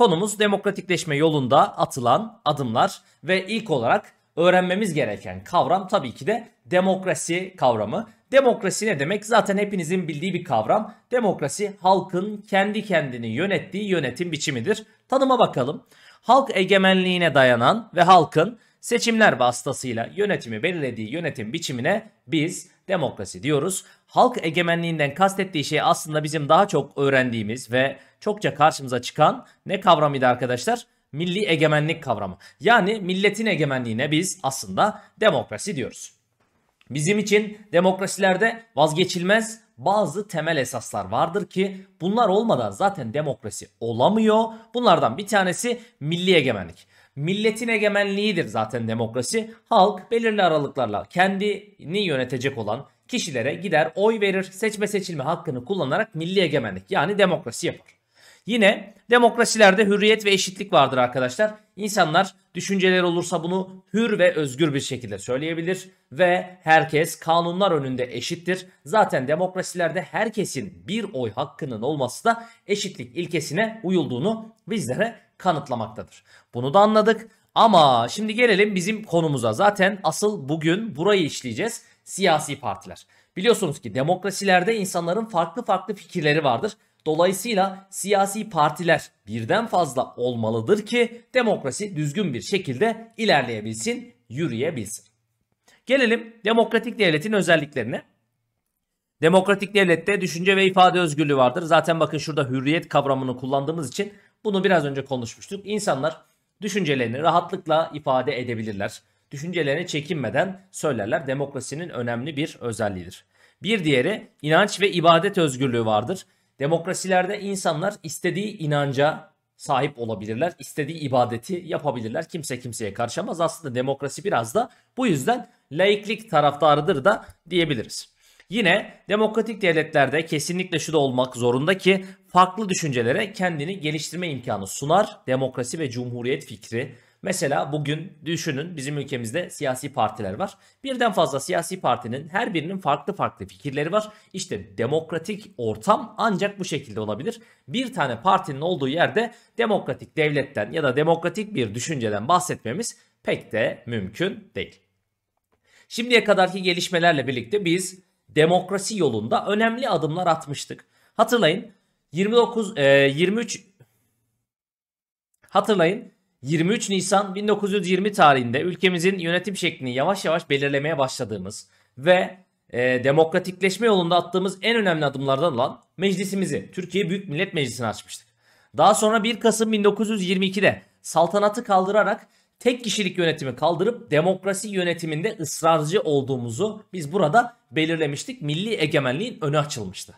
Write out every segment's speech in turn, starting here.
Konumuz demokratikleşme yolunda atılan adımlar ve ilk olarak öğrenmemiz gereken kavram tabii ki de demokrasi kavramı. Demokrasi ne demek? Zaten hepinizin bildiği bir kavram. Demokrasi halkın kendi kendini yönettiği yönetim biçimidir. Tanıma bakalım. Halk egemenliğine dayanan ve halkın seçimler vasıtasıyla yönetimi belirlediği yönetim biçimine biz demokrasi diyoruz. Halk egemenliğinden kastettiği şey aslında bizim daha çok öğrendiğimiz ve çokça karşımıza çıkan ne kavramıydı arkadaşlar? Milli egemenlik kavramı. Yani milletin egemenliğine biz aslında demokrasi diyoruz. Bizim için demokrasilerde vazgeçilmez bazı temel esaslar vardır ki bunlar olmadan zaten demokrasi olamıyor. Bunlardan bir tanesi milli egemenlik. Milletin egemenliğidir zaten demokrasi. Halk belirli aralıklarla kendini yönetecek olan kişilere gider oy verir, seçme seçilme hakkını kullanarak milli egemenlik yani demokrasi yapar. Yine demokrasilerde hürriyet ve eşitlik vardır arkadaşlar. İnsanlar düşünceleri olursa bunu hür ve özgür bir şekilde söyleyebilir ve herkes kanunlar önünde eşittir. Zaten demokrasilerde herkesin bir oy hakkının olması da eşitlik ilkesine uyulduğunu bizlere kanıtlamaktadır. Bunu da anladık. Ama şimdi gelelim bizim konumuza. Zaten asıl bugün burayı işleyeceğiz. Siyasi partiler. Biliyorsunuz ki demokrasilerde insanların farklı farklı fikirleri vardır Dolayısıyla siyasi partiler birden fazla olmalıdır ki demokrasi düzgün bir şekilde ilerleyebilsin, yürüyebilsin. Gelelim demokratik devletin özelliklerine. Demokratik devlette düşünce ve ifade özgürlüğü vardır. Zaten bakın şurada hürriyet kavramını kullandığımız için bunu biraz önce konuşmuştuk. İnsanlar düşüncelerini rahatlıkla ifade edebilirler. Düşüncelerini çekinmeden söylerler. Demokrasinin önemli bir özelliğidir. Bir diğeri inanç ve ibadet özgürlüğü vardır. Demokrasilerde insanlar istediği inanca sahip olabilirler. istediği ibadeti yapabilirler. Kimse kimseye karşılamaz. Aslında demokrasi biraz da bu yüzden laiklik taraftarıdır da diyebiliriz. Yine demokratik devletlerde kesinlikle şu da olmak zorunda ki farklı düşüncelere kendini geliştirme imkanı sunar. Demokrasi ve cumhuriyet fikri Mesela bugün düşünün bizim ülkemizde siyasi partiler var. Birden fazla siyasi partinin her birinin farklı farklı fikirleri var. İşte demokratik ortam ancak bu şekilde olabilir. Bir tane partinin olduğu yerde demokratik devletten ya da demokratik bir düşünceden bahsetmemiz pek de mümkün değil. Şimdiye kadarki gelişmelerle birlikte biz demokrasi yolunda önemli adımlar atmıştık. Hatırlayın 29 e, 23 hatırlayın 23 Nisan 1920 tarihinde ülkemizin yönetim şeklini yavaş yavaş belirlemeye başladığımız ve e, demokratikleşme yolunda attığımız en önemli adımlardan olan meclisimizi Türkiye Büyük Millet Meclisi'ni açmıştık. Daha sonra 1 Kasım 1922'de saltanatı kaldırarak tek kişilik yönetimi kaldırıp demokrasi yönetiminde ısrarcı olduğumuzu biz burada belirlemiştik. Milli egemenliğin önü açılmıştı.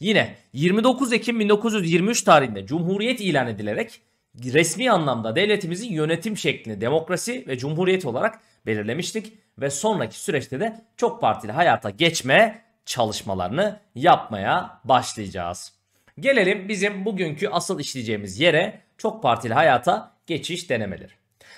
Yine 29 Ekim 1923 tarihinde Cumhuriyet ilan edilerek resmi anlamda devletimizin yönetim şeklini demokrasi ve cumhuriyet olarak belirlemiştik ve sonraki süreçte de çok partili hayata geçme çalışmalarını yapmaya başlayacağız. Gelelim bizim bugünkü asıl işleyeceğimiz yere çok partili hayata geçiş denemeleri.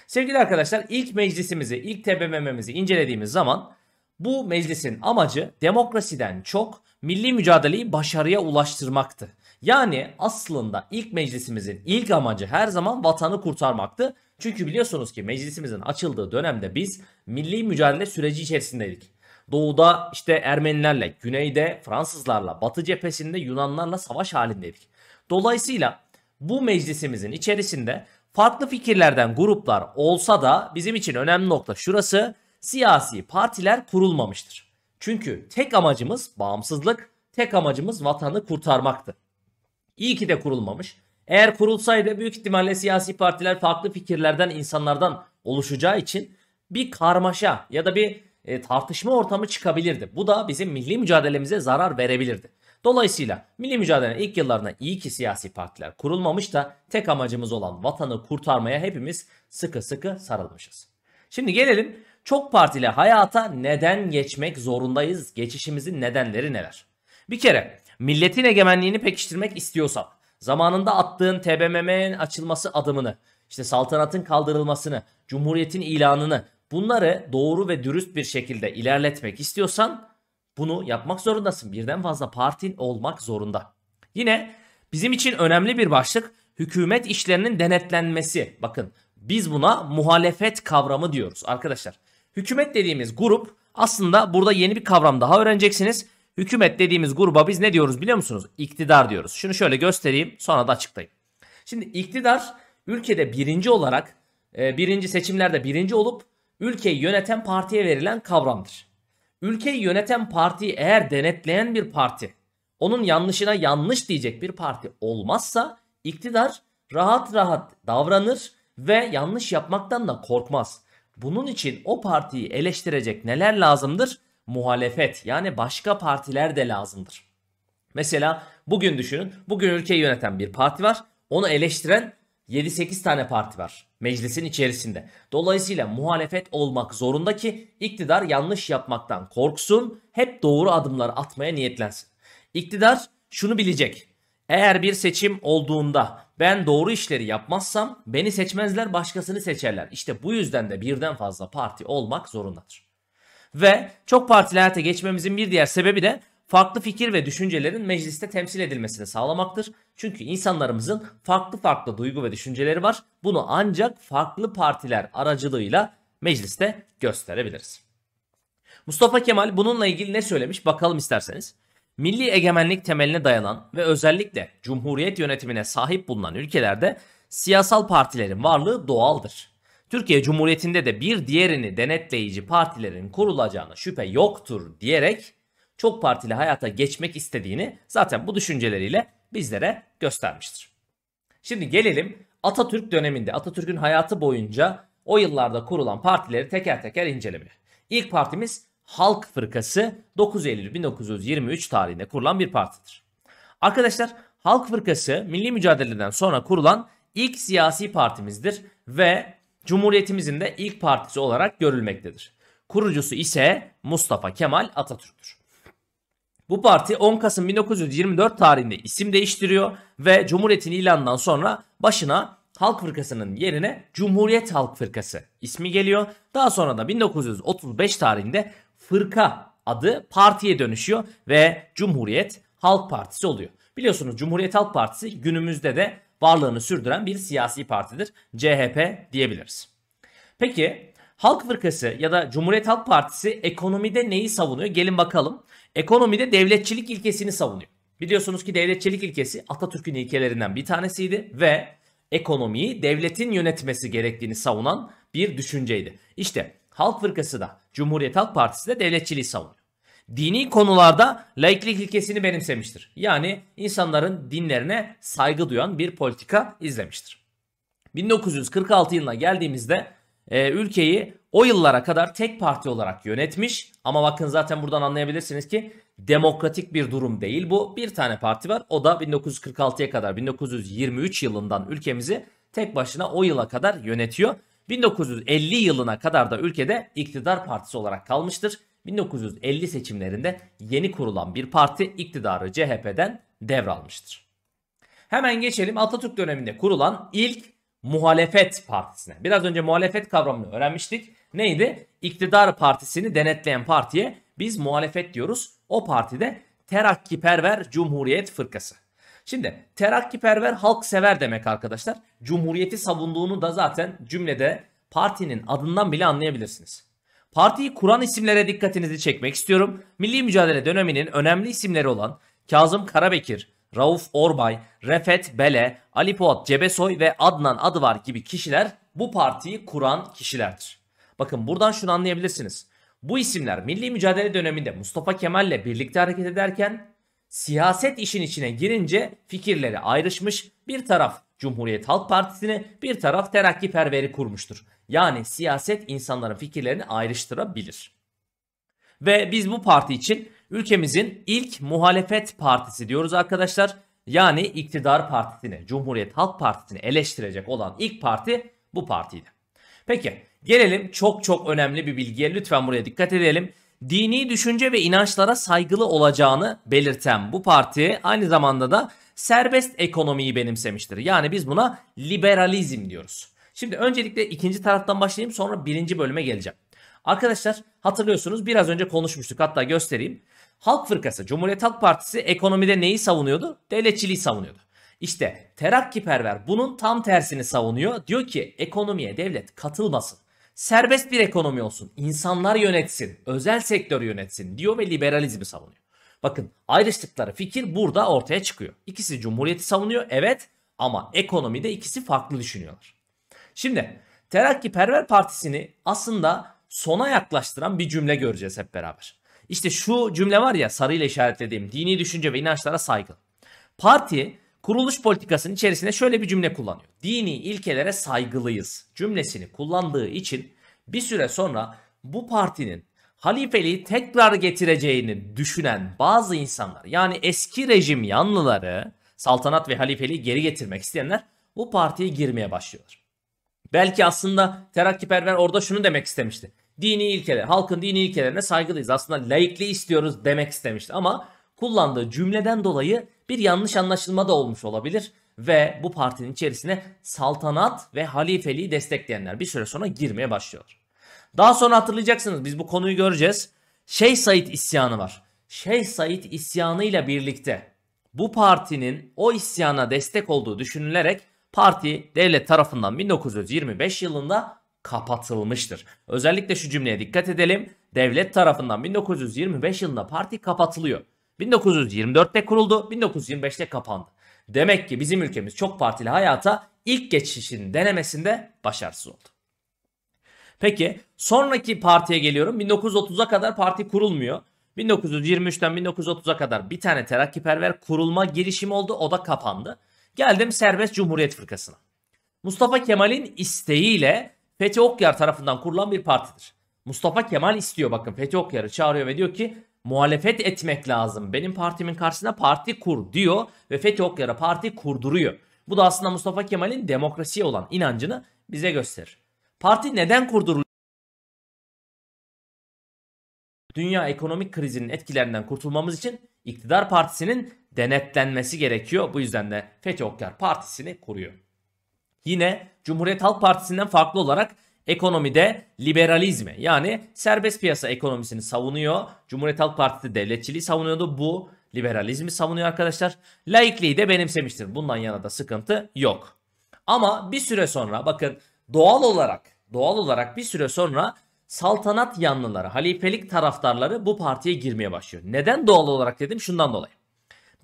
Sevgili arkadaşlar ilk meclisimizi, ilk TBMM'mizi incelediğimiz zaman bu meclisin amacı demokrasiden çok milli mücadeleyi başarıya ulaştırmaktı. Yani aslında ilk meclisimizin ilk amacı her zaman vatanı kurtarmaktı. Çünkü biliyorsunuz ki meclisimizin açıldığı dönemde biz milli mücadele süreci içerisindeydik. Doğuda işte Ermenilerle, güneyde Fransızlarla, batı cephesinde Yunanlarla savaş halindeydik. Dolayısıyla bu meclisimizin içerisinde farklı fikirlerden gruplar olsa da bizim için önemli nokta şurası siyasi partiler kurulmamıştır. Çünkü tek amacımız bağımsızlık, tek amacımız vatanı kurtarmaktı. İyi ki de kurulmamış. Eğer kurulsaydı büyük ihtimalle siyasi partiler farklı fikirlerden insanlardan oluşacağı için bir karmaşa ya da bir e, tartışma ortamı çıkabilirdi. Bu da bizim milli mücadelemize zarar verebilirdi. Dolayısıyla milli mücadelenin ilk yıllarında iyi ki siyasi partiler kurulmamış da tek amacımız olan vatanı kurtarmaya hepimiz sıkı sıkı sarılmışız. Şimdi gelelim çok partili hayata neden geçmek zorundayız? Geçişimizin nedenleri neler? Bir kere milletin egemenliğini pekiştirmek istiyorsan, zamanında attığın TBMM'nin açılması adımını, işte saltanatın kaldırılmasını, cumhuriyetin ilanını bunları doğru ve dürüst bir şekilde ilerletmek istiyorsan bunu yapmak zorundasın. Birden fazla partin olmak zorunda. Yine bizim için önemli bir başlık hükümet işlerinin denetlenmesi. Bakın biz buna muhalefet kavramı diyoruz arkadaşlar. Hükümet dediğimiz grup aslında burada yeni bir kavram daha öğreneceksiniz. Hükümet dediğimiz gruba biz ne diyoruz biliyor musunuz? İktidar diyoruz. Şunu şöyle göstereyim sonra da açıklayayım. Şimdi iktidar ülkede birinci olarak e, birinci seçimlerde birinci olup ülkeyi yöneten partiye verilen kavramdır. Ülkeyi yöneten parti eğer denetleyen bir parti, onun yanlışına yanlış diyecek bir parti olmazsa iktidar rahat rahat davranır ve yanlış yapmaktan da korkmaz. Bunun için o partiyi eleştirecek neler lazımdır? muhalefet yani başka partiler de lazımdır. Mesela bugün düşünün. Bugün ülkeyi yöneten bir parti var. Onu eleştiren 7-8 tane parti var meclisin içerisinde. Dolayısıyla muhalefet olmak zorunda ki iktidar yanlış yapmaktan korksun, hep doğru adımlar atmaya niyetlensin. İktidar şunu bilecek. Eğer bir seçim olduğunda ben doğru işleri yapmazsam beni seçmezler başkasını seçerler. İşte bu yüzden de birden fazla parti olmak zorundadır. Ve çok partili hayata geçmemizin bir diğer sebebi de farklı fikir ve düşüncelerin mecliste temsil edilmesini sağlamaktır. Çünkü insanlarımızın farklı farklı duygu ve düşünceleri var. Bunu ancak farklı partiler aracılığıyla mecliste gösterebiliriz. Mustafa Kemal bununla ilgili ne söylemiş bakalım isterseniz. Milli egemenlik temeline dayanan ve özellikle cumhuriyet yönetimine sahip bulunan ülkelerde siyasal partilerin varlığı doğaldır. Türkiye Cumhuriyeti'nde de bir diğerini denetleyici partilerin kurulacağına şüphe yoktur diyerek çok partili hayata geçmek istediğini zaten bu düşünceleriyle bizlere göstermiştir. Şimdi gelelim Atatürk döneminde Atatürk'ün hayatı boyunca o yıllarda kurulan partileri teker teker incelemeye. İlk partimiz Halk Fırkası 9 Eylül 1923 tarihinde kurulan bir partidir. Arkadaşlar Halk Fırkası milli mücadeleden sonra kurulan ilk siyasi partimizdir ve Cumhuriyetimizin de ilk partisi olarak görülmektedir. Kurucusu ise Mustafa Kemal Atatürk'tür. Bu parti 10 Kasım 1924 tarihinde isim değiştiriyor ve Cumhuriyet'in ilanından sonra başına Halk Fırkası'nın yerine Cumhuriyet Halk Fırkası ismi geliyor. Daha sonra da 1935 tarihinde fırka adı partiye dönüşüyor ve Cumhuriyet Halk Partisi oluyor. Biliyorsunuz Cumhuriyet Halk Partisi günümüzde de varlığını sürdüren bir siyasi partidir. CHP diyebiliriz. Peki Halk Fırkası ya da Cumhuriyet Halk Partisi ekonomide neyi savunuyor? Gelin bakalım. Ekonomide devletçilik ilkesini savunuyor. Biliyorsunuz ki devletçilik ilkesi Atatürk'ün ilkelerinden bir tanesiydi ve ekonomiyi devletin yönetmesi gerektiğini savunan bir düşünceydi. İşte Halk Fırkası da Cumhuriyet Halk Partisi de devletçiliği savunuyor dini konularda laiklik ilkesini benimsemiştir. Yani insanların dinlerine saygı duyan bir politika izlemiştir. 1946 yılına geldiğimizde e, ülkeyi o yıllara kadar tek parti olarak yönetmiş ama bakın zaten buradan anlayabilirsiniz ki demokratik bir durum değil bu. Bir tane parti var o da 1946'ya kadar 1923 yılından ülkemizi tek başına o yıla kadar yönetiyor. 1950 yılına kadar da ülkede iktidar partisi olarak kalmıştır. 1950 seçimlerinde yeni kurulan bir parti iktidarı CHP'den devralmıştır. Hemen geçelim Atatürk döneminde kurulan ilk muhalefet partisine. Biraz önce muhalefet kavramını öğrenmiştik. Neydi? İktidar partisini denetleyen partiye biz muhalefet diyoruz. O partide terakkiperver Cumhuriyet Fırkası. Şimdi terakkiperver halk sever demek arkadaşlar. Cumhuriyeti savunduğunu da zaten cümlede partinin adından bile anlayabilirsiniz. Partiyi kuran isimlere dikkatinizi çekmek istiyorum. Milli mücadele döneminin önemli isimleri olan Kazım Karabekir, Rauf Orbay, Refet Bele, Ali Fuat Cebesoy ve Adnan Adıvar gibi kişiler bu partiyi kuran kişilerdir. Bakın buradan şunu anlayabilirsiniz. Bu isimler milli mücadele döneminde Mustafa Kemal'le birlikte hareket ederken siyaset işin içine girince fikirleri ayrışmış bir taraf Cumhuriyet Halk Partisi'ni bir taraf terakki perveri kurmuştur. Yani siyaset insanların fikirlerini ayrıştırabilir. Ve biz bu parti için ülkemizin ilk muhalefet partisi diyoruz arkadaşlar. Yani iktidar partisini, Cumhuriyet Halk Partisi'ni eleştirecek olan ilk parti bu partiydi. Peki gelelim çok çok önemli bir bilgiye lütfen buraya dikkat edelim dini düşünce ve inançlara saygılı olacağını belirten bu parti aynı zamanda da serbest ekonomiyi benimsemiştir. Yani biz buna liberalizm diyoruz. Şimdi öncelikle ikinci taraftan başlayayım sonra birinci bölüme geleceğim. Arkadaşlar hatırlıyorsunuz biraz önce konuşmuştuk hatta göstereyim. Halk Fırkası, Cumhuriyet Halk Partisi ekonomide neyi savunuyordu? Devletçiliği savunuyordu. İşte terakkiperver bunun tam tersini savunuyor. Diyor ki ekonomiye devlet katılmasın. Serbest bir ekonomi olsun, insanlar yönetsin, özel sektör yönetsin diyor ve liberalizmi savunuyor. Bakın ayrıştıkları fikir burada ortaya çıkıyor. İkisi cumhuriyeti savunuyor evet ama ekonomide ikisi farklı düşünüyorlar. Şimdi Terakki Perver Partisi'ni aslında sona yaklaştıran bir cümle göreceğiz hep beraber. İşte şu cümle var ya sarıyla işaretlediğim dini düşünce ve inançlara saygı. Parti Kuruluş politikasının içerisinde şöyle bir cümle kullanıyor. Dini ilkelere saygılıyız cümlesini kullandığı için bir süre sonra bu partinin halifeliği tekrar getireceğini düşünen bazı insanlar yani eski rejim yanlıları saltanat ve halifeliği geri getirmek isteyenler bu partiye girmeye başlıyorlar. Belki aslında terakkiperver orada şunu demek istemişti. Dini ilkeler, halkın dini ilkelerine saygılıyız. Aslında laikliği istiyoruz demek istemişti ama kullandığı cümleden dolayı bir yanlış anlaşılma da olmuş olabilir ve bu partinin içerisine saltanat ve halifeliği destekleyenler bir süre sonra girmeye başlıyorlar. Daha sonra hatırlayacaksınız biz bu konuyu göreceğiz. Şeyh Said isyanı var. Şeyh Said ile birlikte bu partinin o isyana destek olduğu düşünülerek parti devlet tarafından 1925 yılında kapatılmıştır. Özellikle şu cümleye dikkat edelim. Devlet tarafından 1925 yılında parti kapatılıyor. 1924'te kuruldu, 1925'te kapandı. Demek ki bizim ülkemiz çok partili hayata ilk geçişin denemesinde başarısız oldu. Peki sonraki partiye geliyorum. 1930'a kadar parti kurulmuyor. 1923'ten 1930'a kadar bir tane terakkiperver kurulma girişimi oldu. O da kapandı. Geldim Serbest Cumhuriyet Fırkası'na. Mustafa Kemal'in isteğiyle Fethi Okyar tarafından kurulan bir partidir. Mustafa Kemal istiyor bakın Fethi Okyar'ı çağırıyor ve diyor ki muhalefet etmek lazım. Benim partimin karşısında parti kur diyor ve Fethi Okyar'a parti kurduruyor. Bu da aslında Mustafa Kemal'in demokrasiye olan inancını bize gösterir. Parti neden kurduruluyor? Dünya ekonomik krizinin etkilerinden kurtulmamız için iktidar partisinin denetlenmesi gerekiyor. Bu yüzden de Fethi Okyar partisini kuruyor. Yine Cumhuriyet Halk Partisi'nden farklı olarak Ekonomide liberalizmi yani serbest piyasa ekonomisini savunuyor. Cumhuriyet Halk Partisi devletçiliği savunuyordu. Bu liberalizmi savunuyor arkadaşlar. Laikliği de benimsemiştir. Bundan yana da sıkıntı yok. Ama bir süre sonra bakın doğal olarak doğal olarak bir süre sonra saltanat yanlıları, halifelik taraftarları bu partiye girmeye başlıyor. Neden doğal olarak dedim? Şundan dolayı.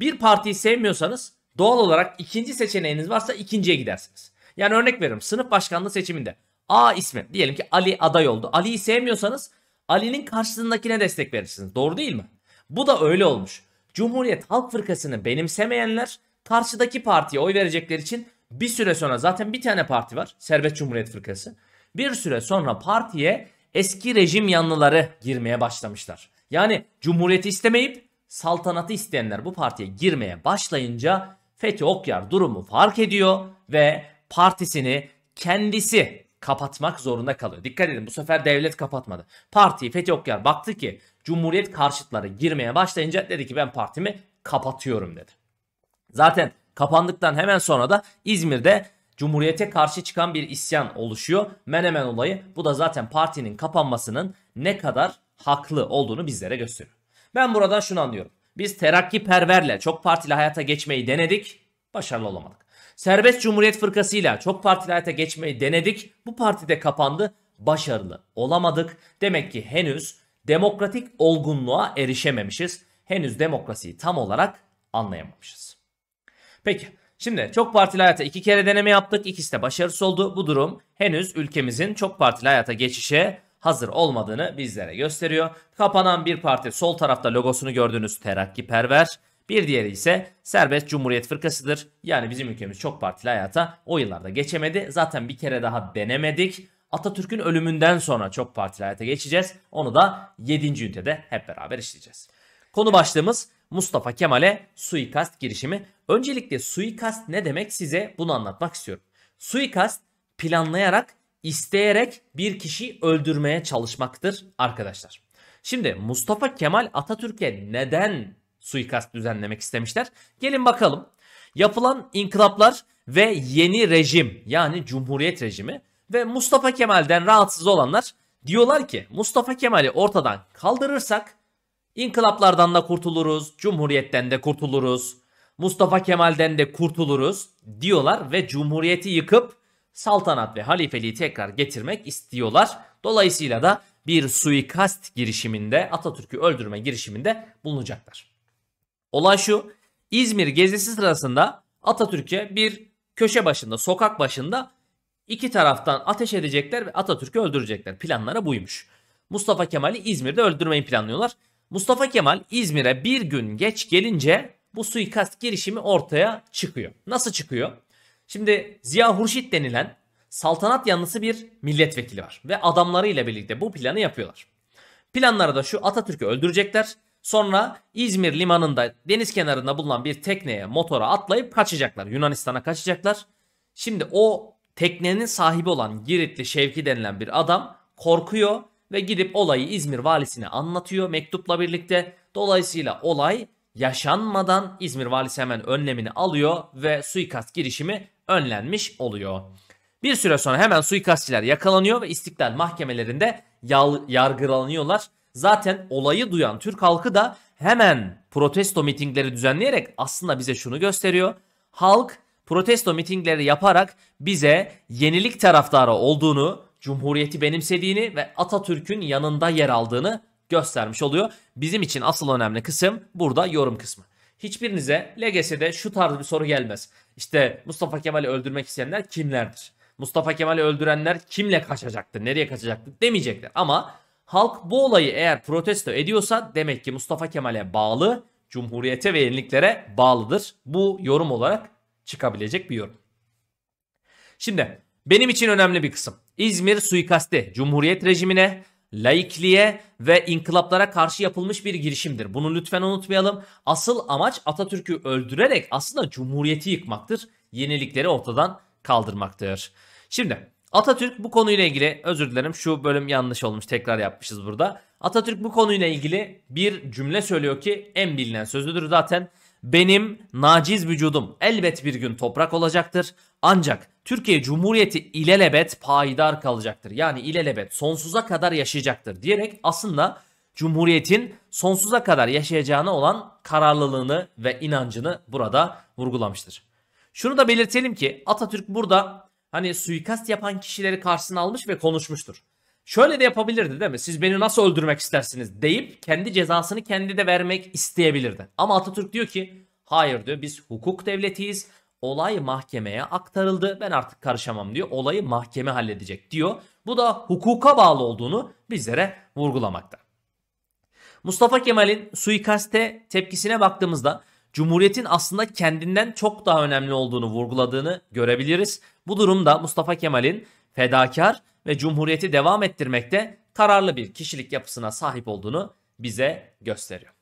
Bir partiyi sevmiyorsanız doğal olarak ikinci seçeneğiniz varsa ikinciye gidersiniz. Yani örnek veriyorum sınıf başkanlığı seçiminde A ismi. Diyelim ki Ali aday oldu. Ali'yi sevmiyorsanız Ali'nin karşısındakine destek verirsiniz. Doğru değil mi? Bu da öyle olmuş. Cumhuriyet Halk Fırkası'nı benimsemeyenler karşıdaki partiye oy verecekler için bir süre sonra zaten bir tane parti var. Serbest Cumhuriyet Fırkası. Bir süre sonra partiye eski rejim yanlıları girmeye başlamışlar. Yani cumhuriyeti istemeyip saltanatı isteyenler bu partiye girmeye başlayınca Fethi Okyar durumu fark ediyor ve partisini kendisi kapatmak zorunda kalıyor. Dikkat edin bu sefer devlet kapatmadı. Partiyi Fethi Okyar baktı ki Cumhuriyet karşıtları girmeye başlayınca dedi ki ben partimi kapatıyorum dedi. Zaten kapandıktan hemen sonra da İzmir'de Cumhuriyete karşı çıkan bir isyan oluşuyor. Menemen olayı bu da zaten partinin kapanmasının ne kadar haklı olduğunu bizlere gösteriyor. Ben buradan şunu anlıyorum. Biz terakki perverle çok partili hayata geçmeyi denedik, başarılı olamadık. Serbest Cumhuriyet Fırkası'yla çok partili hayata geçmeyi denedik. Bu partide kapandı. Başarılı olamadık. Demek ki henüz demokratik olgunluğa erişememişiz. Henüz demokrasiyi tam olarak anlayamamışız. Peki şimdi çok partili hayata iki kere deneme yaptık. İkisi de başarısız oldu. Bu durum henüz ülkemizin çok partili hayata geçişe hazır olmadığını bizlere gösteriyor. Kapanan bir parti sol tarafta logosunu gördüğünüz terakkiperver. Bir diğeri ise serbest cumhuriyet fırkasıdır. Yani bizim ülkemiz çok partili hayata o yıllarda geçemedi. Zaten bir kere daha denemedik. Atatürk'ün ölümünden sonra çok partili hayata geçeceğiz. Onu da 7. ünitede hep beraber işleyeceğiz. Konu başlığımız Mustafa Kemal'e suikast girişimi. Öncelikle suikast ne demek size bunu anlatmak istiyorum. Suikast planlayarak, isteyerek bir kişi öldürmeye çalışmaktır arkadaşlar. Şimdi Mustafa Kemal Atatürk'e neden suikast düzenlemek istemişler. Gelin bakalım. Yapılan inkılaplar ve yeni rejim yani cumhuriyet rejimi ve Mustafa Kemal'den rahatsız olanlar diyorlar ki Mustafa Kemal'i ortadan kaldırırsak inkılaplardan da kurtuluruz, cumhuriyetten de kurtuluruz, Mustafa Kemal'den de kurtuluruz diyorlar ve cumhuriyeti yıkıp saltanat ve halifeliği tekrar getirmek istiyorlar. Dolayısıyla da bir suikast girişiminde Atatürk'ü öldürme girişiminde bulunacaklar. Olay şu. İzmir gezisi sırasında Atatürk'e bir köşe başında, sokak başında iki taraftan ateş edecekler ve Atatürk'ü öldürecekler. Planlara buymuş. Mustafa Kemal'i İzmir'de öldürmeyi planlıyorlar. Mustafa Kemal İzmir'e bir gün geç gelince bu suikast girişimi ortaya çıkıyor. Nasıl çıkıyor? Şimdi Ziya Hurşit denilen saltanat yanlısı bir milletvekili var ve adamlarıyla birlikte bu planı yapıyorlar. Planları da şu Atatürk'ü öldürecekler. Sonra İzmir limanında deniz kenarında bulunan bir tekneye motora atlayıp kaçacaklar. Yunanistan'a kaçacaklar. Şimdi o teknenin sahibi olan Giritli Şevki denilen bir adam korkuyor ve gidip olayı İzmir valisine anlatıyor mektupla birlikte. Dolayısıyla olay yaşanmadan İzmir valisi hemen önlemini alıyor ve suikast girişimi önlenmiş oluyor. Bir süre sonra hemen suikastçiler yakalanıyor ve istiklal mahkemelerinde yargılanıyorlar. Zaten olayı duyan Türk halkı da hemen protesto mitingleri düzenleyerek aslında bize şunu gösteriyor. Halk protesto mitingleri yaparak bize yenilik taraftarı olduğunu, cumhuriyeti benimsediğini ve Atatürk'ün yanında yer aldığını göstermiş oluyor. Bizim için asıl önemli kısım burada yorum kısmı. Hiçbirinize LGS'de şu tarz bir soru gelmez. İşte Mustafa Kemal'i öldürmek isteyenler kimlerdir? Mustafa Kemal'i öldürenler kimle kaçacaktı, nereye kaçacaktı demeyecekler. Ama Halk bu olayı eğer protesto ediyorsa demek ki Mustafa Kemal'e bağlı, Cumhuriyete ve yeniliklere bağlıdır. Bu yorum olarak çıkabilecek bir yorum. Şimdi benim için önemli bir kısım. İzmir suikasti Cumhuriyet rejimine, laikliğe ve inkılaplara karşı yapılmış bir girişimdir. Bunu lütfen unutmayalım. Asıl amaç Atatürk'ü öldürerek aslında Cumhuriyeti yıkmaktır. Yenilikleri ortadan kaldırmaktır. Şimdi Atatürk bu konuyla ilgili özür dilerim şu bölüm yanlış olmuş tekrar yapmışız burada. Atatürk bu konuyla ilgili bir cümle söylüyor ki en bilinen sözüdür zaten. Benim naciz vücudum elbet bir gün toprak olacaktır. Ancak Türkiye Cumhuriyeti ilelebet payidar kalacaktır. Yani ilelebet sonsuza kadar yaşayacaktır diyerek aslında Cumhuriyet'in sonsuza kadar yaşayacağına olan kararlılığını ve inancını burada vurgulamıştır. Şunu da belirtelim ki Atatürk burada hani suikast yapan kişileri karşısına almış ve konuşmuştur. Şöyle de yapabilirdi değil mi? Siz beni nasıl öldürmek istersiniz deyip kendi cezasını kendi de vermek isteyebilirdi. Ama Atatürk diyor ki hayır diyor biz hukuk devletiyiz. Olay mahkemeye aktarıldı. Ben artık karışamam diyor. Olayı mahkeme halledecek diyor. Bu da hukuka bağlı olduğunu bizlere vurgulamakta. Mustafa Kemal'in suikaste tepkisine baktığımızda Cumhuriyetin aslında kendinden çok daha önemli olduğunu vurguladığını görebiliriz. Bu durumda Mustafa Kemal'in fedakar ve cumhuriyeti devam ettirmekte kararlı bir kişilik yapısına sahip olduğunu bize gösteriyor.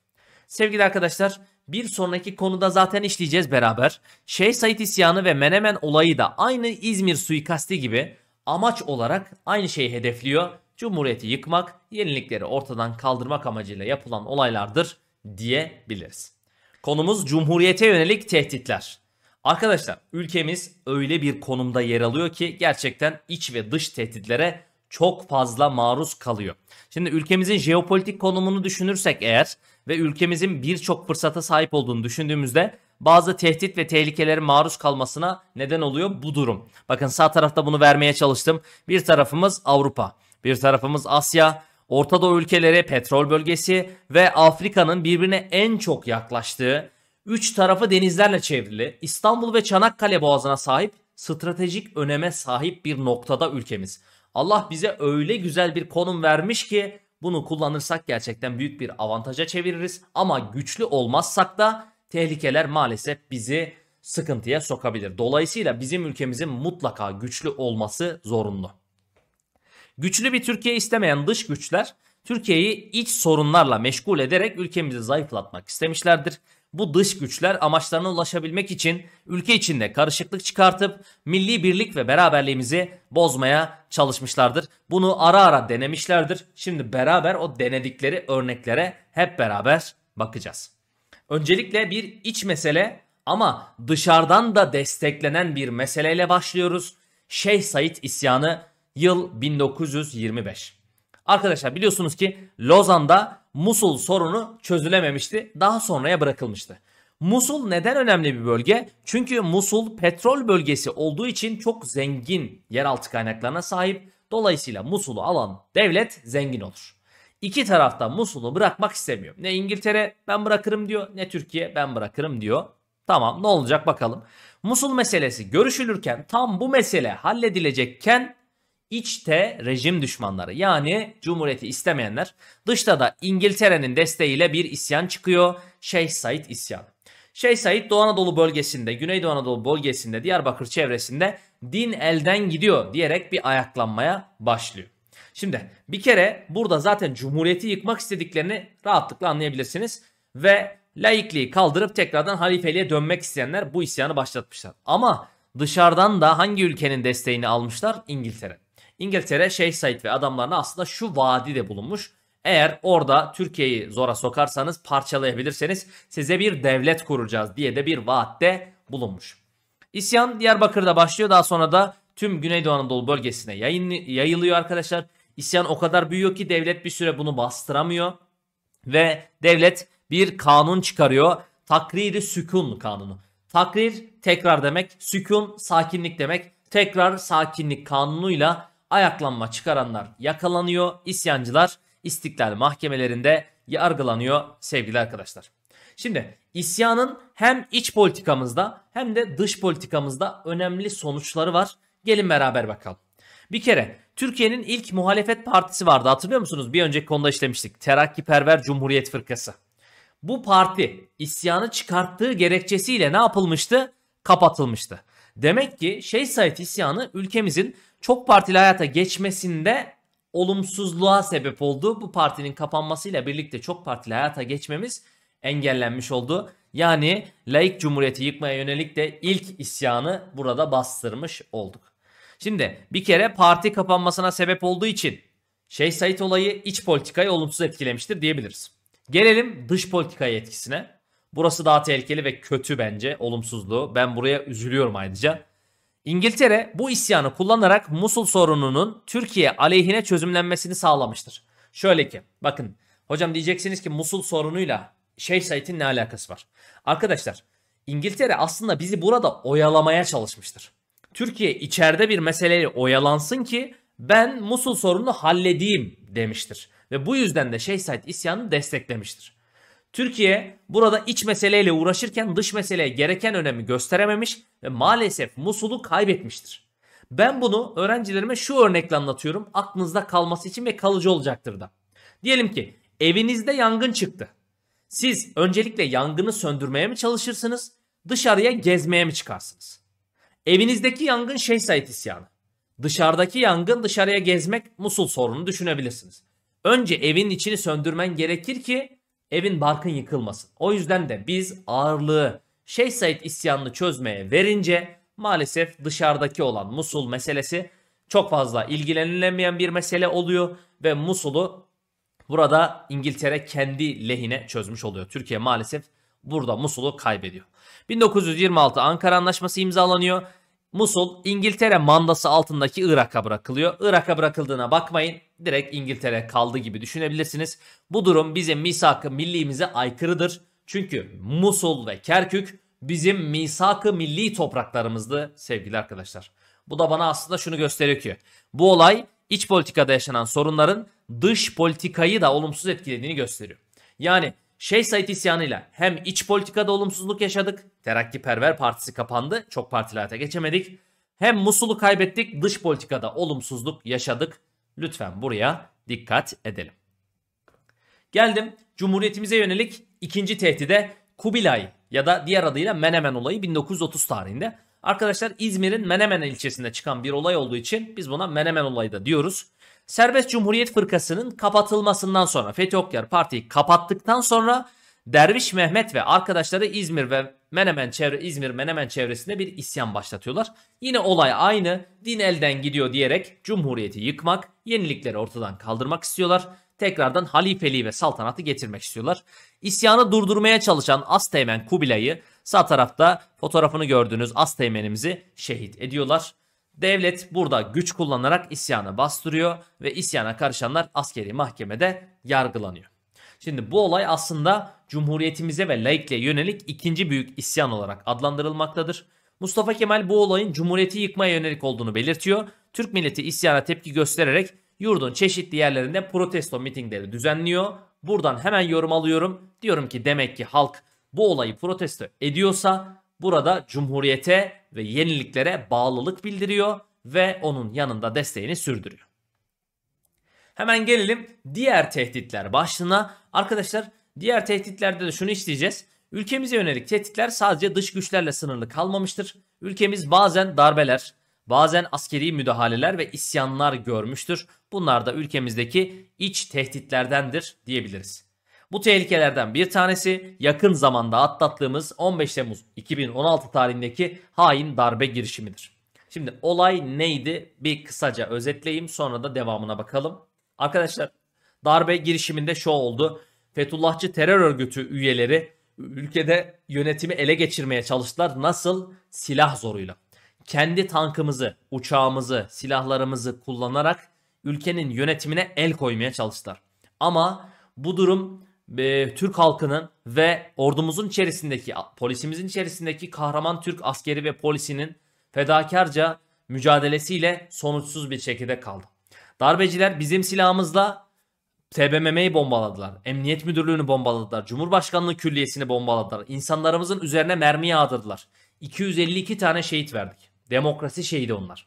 Sevgili arkadaşlar bir sonraki konuda zaten işleyeceğiz beraber. Şeyh Said isyanı ve Menemen olayı da aynı İzmir suikasti gibi amaç olarak aynı şeyi hedefliyor. Cumhuriyeti yıkmak, yenilikleri ortadan kaldırmak amacıyla yapılan olaylardır diyebiliriz. Konumuz Cumhuriyete yönelik tehditler. Arkadaşlar ülkemiz öyle bir konumda yer alıyor ki gerçekten iç ve dış tehditlere çok fazla maruz kalıyor. Şimdi ülkemizin jeopolitik konumunu düşünürsek eğer ve ülkemizin birçok fırsata sahip olduğunu düşündüğümüzde bazı tehdit ve tehlikelere maruz kalmasına neden oluyor bu durum. Bakın sağ tarafta bunu vermeye çalıştım. Bir tarafımız Avrupa, bir tarafımız Asya, Orta Doğu ülkeleri, petrol bölgesi ve Afrika'nın birbirine en çok yaklaştığı Üç tarafı denizlerle çevrili, İstanbul ve Çanakkale boğazına sahip stratejik öneme sahip bir noktada ülkemiz. Allah bize öyle güzel bir konum vermiş ki bunu kullanırsak gerçekten büyük bir avantaja çeviririz ama güçlü olmazsak da tehlikeler maalesef bizi sıkıntıya sokabilir. Dolayısıyla bizim ülkemizin mutlaka güçlü olması zorunlu. Güçlü bir Türkiye istemeyen dış güçler Türkiye'yi iç sorunlarla meşgul ederek ülkemizi zayıflatmak istemişlerdir. Bu dış güçler amaçlarına ulaşabilmek için ülke içinde karışıklık çıkartıp milli birlik ve beraberliğimizi bozmaya çalışmışlardır. Bunu ara ara denemişlerdir. Şimdi beraber o denedikleri örneklere hep beraber bakacağız. Öncelikle bir iç mesele ama dışarıdan da desteklenen bir meseleyle başlıyoruz. Şeyh Said isyanı yıl 1925. Arkadaşlar biliyorsunuz ki Lozan'da Musul sorunu çözülememişti. Daha sonraya bırakılmıştı. Musul neden önemli bir bölge? Çünkü Musul petrol bölgesi olduğu için çok zengin yeraltı kaynaklarına sahip. Dolayısıyla Musul'u alan devlet zengin olur. İki tarafta Musul'u bırakmak istemiyor. Ne İngiltere ben bırakırım diyor ne Türkiye ben bırakırım diyor. Tamam ne olacak bakalım. Musul meselesi görüşülürken tam bu mesele halledilecekken İçte rejim düşmanları yani cumhuriyeti istemeyenler. Dışta da İngiltere'nin desteğiyle bir isyan çıkıyor. Şeyh Said isyanı. Şeyh Said Doğu Anadolu bölgesinde, Güneydoğu Anadolu bölgesinde, Diyarbakır çevresinde din elden gidiyor diyerek bir ayaklanmaya başlıyor. Şimdi bir kere burada zaten cumhuriyeti yıkmak istediklerini rahatlıkla anlayabilirsiniz. Ve laikliği kaldırıp tekrardan halifeliğe dönmek isteyenler bu isyanı başlatmışlar. Ama dışarıdan da hangi ülkenin desteğini almışlar? İngiltere. İngiltere Shayside ve adamlarına aslında şu vadide bulunmuş. Eğer orada Türkiye'yi zora sokarsanız parçalayabilirseniz size bir devlet kuracağız diye de bir vaatte bulunmuş. İsyan Diyarbakır'da başlıyor daha sonra da tüm Güneydoğu Anadolu bölgesine yayın, yayılıyor arkadaşlar. İsyan o kadar büyüyor ki devlet bir süre bunu bastıramıyor ve devlet bir kanun çıkarıyor. Takriri sükun kanunu. Takrir tekrar demek, sükun sakinlik demek. Tekrar sakinlik kanunuyla ayaklanma çıkaranlar yakalanıyor. İsyancılar istiklal mahkemelerinde yargılanıyor sevgili arkadaşlar. Şimdi isyanın hem iç politikamızda hem de dış politikamızda önemli sonuçları var. Gelin beraber bakalım. Bir kere Türkiye'nin ilk muhalefet partisi vardı hatırlıyor musunuz? Bir önceki konuda işlemiştik. Terakkiperver Cumhuriyet Fırkası. Bu parti isyanı çıkarttığı gerekçesiyle ne yapılmıştı? Kapatılmıştı. Demek ki Şeyh Said isyanı ülkemizin çok partili hayata geçmesinde olumsuzluğa sebep oldu. Bu partinin kapanmasıyla birlikte çok partili hayata geçmemiz engellenmiş oldu. Yani laik cumhuriyeti yıkmaya yönelik de ilk isyanı burada bastırmış olduk. Şimdi bir kere parti kapanmasına sebep olduğu için Şeyh Said olayı iç politikayı olumsuz etkilemiştir diyebiliriz. Gelelim dış politikaya etkisine. Burası daha tehlikeli ve kötü bence olumsuzluğu. Ben buraya üzülüyorum ayrıca. İngiltere bu isyanı kullanarak Musul sorununun Türkiye aleyhine çözümlenmesini sağlamıştır. Şöyle ki bakın hocam diyeceksiniz ki Musul sorunuyla Şeyh Said'in ne alakası var? Arkadaşlar İngiltere aslında bizi burada oyalamaya çalışmıştır. Türkiye içeride bir meseleyle oyalansın ki ben Musul sorununu halledeyim demiştir. Ve bu yüzden de Şeyh Said isyanı desteklemiştir. Türkiye burada iç meseleyle uğraşırken dış meseleye gereken önemi gösterememiş ve maalesef Musul'u kaybetmiştir. Ben bunu öğrencilerime şu örnekle anlatıyorum. Aklınızda kalması için ve kalıcı olacaktır da. Diyelim ki evinizde yangın çıktı. Siz öncelikle yangını söndürmeye mi çalışırsınız? Dışarıya gezmeye mi çıkarsınız? Evinizdeki yangın şey sayt isyanı. Dışarıdaki yangın dışarıya gezmek Musul sorunu düşünebilirsiniz. Önce evin içini söndürmen gerekir ki evin barkın yıkılmasın. O yüzden de biz ağırlığı Şeyh Said isyanını çözmeye verince maalesef dışarıdaki olan Musul meselesi çok fazla ilgilenilemeyen bir mesele oluyor ve Musul'u burada İngiltere kendi lehine çözmüş oluyor. Türkiye maalesef burada Musul'u kaybediyor. 1926 Ankara Anlaşması imzalanıyor Musul İngiltere mandası altındaki Irak'a bırakılıyor. Irak'a bırakıldığına bakmayın. Direkt İngiltere kaldı gibi düşünebilirsiniz. Bu durum bizim misak-ı milliğimize aykırıdır. Çünkü Musul ve Kerkük bizim misak-ı milli topraklarımızdı sevgili arkadaşlar. Bu da bana aslında şunu gösteriyor ki bu olay iç politikada yaşanan sorunların dış politikayı da olumsuz etkilediğini gösteriyor. Yani Şeyh Said isyanıyla hem iç politikada olumsuzluk yaşadık, Terakki Perver Partisi kapandı, çok partili geçemedik. Hem Musul'u kaybettik, dış politikada olumsuzluk yaşadık. Lütfen buraya dikkat edelim. Geldim Cumhuriyetimize yönelik ikinci tehdide Kubilay ya da diğer adıyla Menemen olayı 1930 tarihinde arkadaşlar İzmir'in Menemen ilçesinde çıkan bir olay olduğu için biz buna Menemen olayı da diyoruz. Serbest Cumhuriyet Fırkası'nın kapatılmasından sonra Fethi Okyar partiyi kapattıktan sonra Derviş Mehmet ve arkadaşları İzmir ve Menemen çevre İzmir Menemen çevresinde bir isyan başlatıyorlar. Yine olay aynı. Din elden gidiyor diyerek cumhuriyeti yıkmak, yenilikleri ortadan kaldırmak istiyorlar tekrardan halifeliği ve saltanatı getirmek istiyorlar. İsyanı durdurmaya çalışan Asteğmen Kubilay'ı sağ tarafta fotoğrafını gördüğünüz Asteğmen'imizi şehit ediyorlar. Devlet burada güç kullanarak isyanı bastırıyor ve isyana karışanlar askeri mahkemede yargılanıyor. Şimdi bu olay aslında Cumhuriyetimize ve laikliğe yönelik ikinci büyük isyan olarak adlandırılmaktadır. Mustafa Kemal bu olayın Cumhuriyeti yıkmaya yönelik olduğunu belirtiyor. Türk milleti isyana tepki göstererek yurdun çeşitli yerlerinde protesto mitingleri düzenliyor. Buradan hemen yorum alıyorum. Diyorum ki demek ki halk bu olayı protesto ediyorsa burada cumhuriyete ve yeniliklere bağlılık bildiriyor ve onun yanında desteğini sürdürüyor. Hemen gelelim diğer tehditler başlığına. Arkadaşlar diğer tehditlerde de şunu isteyeceğiz. Ülkemize yönelik tehditler sadece dış güçlerle sınırlı kalmamıştır. Ülkemiz bazen darbeler, Bazen askeri müdahaleler ve isyanlar görmüştür. Bunlar da ülkemizdeki iç tehditlerdendir diyebiliriz. Bu tehlikelerden bir tanesi yakın zamanda atlattığımız 15 Temmuz 2016 tarihindeki hain darbe girişimidir. Şimdi olay neydi bir kısaca özetleyeyim sonra da devamına bakalım. Arkadaşlar darbe girişiminde şu oldu. Fethullahçı terör örgütü üyeleri ülkede yönetimi ele geçirmeye çalıştılar. Nasıl? Silah zoruyla kendi tankımızı, uçağımızı, silahlarımızı kullanarak ülkenin yönetimine el koymaya çalıştılar. Ama bu durum e, Türk halkının ve ordumuzun içerisindeki, polisimizin içerisindeki kahraman Türk askeri ve polisinin fedakarca mücadelesiyle sonuçsuz bir şekilde kaldı. Darbeciler bizim silahımızla TBMM'yi bombaladılar. Emniyet Müdürlüğü'nü bombaladılar. Cumhurbaşkanlığı Külliyesi'ni bombaladılar. İnsanlarımızın üzerine mermi yağdırdılar. 252 tane şehit verdik. Demokrasi şeydi onlar.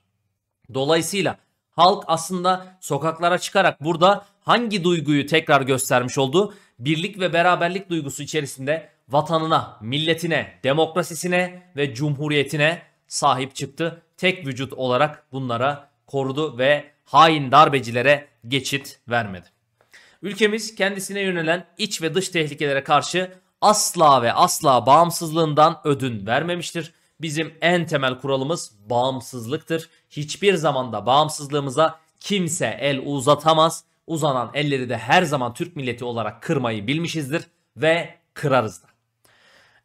Dolayısıyla halk aslında sokaklara çıkarak burada hangi duyguyu tekrar göstermiş oldu? Birlik ve beraberlik duygusu içerisinde vatanına, milletine, demokrasisine ve cumhuriyetine sahip çıktı. Tek vücut olarak bunlara korudu ve hain darbecilere geçit vermedi. Ülkemiz kendisine yönelen iç ve dış tehlikelere karşı asla ve asla bağımsızlığından ödün vermemiştir bizim en temel kuralımız bağımsızlıktır. Hiçbir zamanda bağımsızlığımıza kimse el uzatamaz. Uzanan elleri de her zaman Türk milleti olarak kırmayı bilmişizdir ve kırarız da.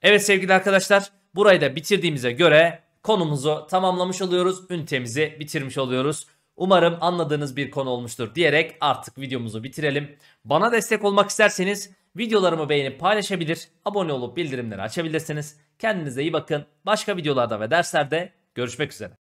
Evet sevgili arkadaşlar burayı da bitirdiğimize göre konumuzu tamamlamış oluyoruz. Ünitemizi bitirmiş oluyoruz. Umarım anladığınız bir konu olmuştur diyerek artık videomuzu bitirelim. Bana destek olmak isterseniz Videolarımı beğenip paylaşabilir, abone olup bildirimleri açabilirsiniz. Kendinize iyi bakın. Başka videolarda ve derslerde görüşmek üzere.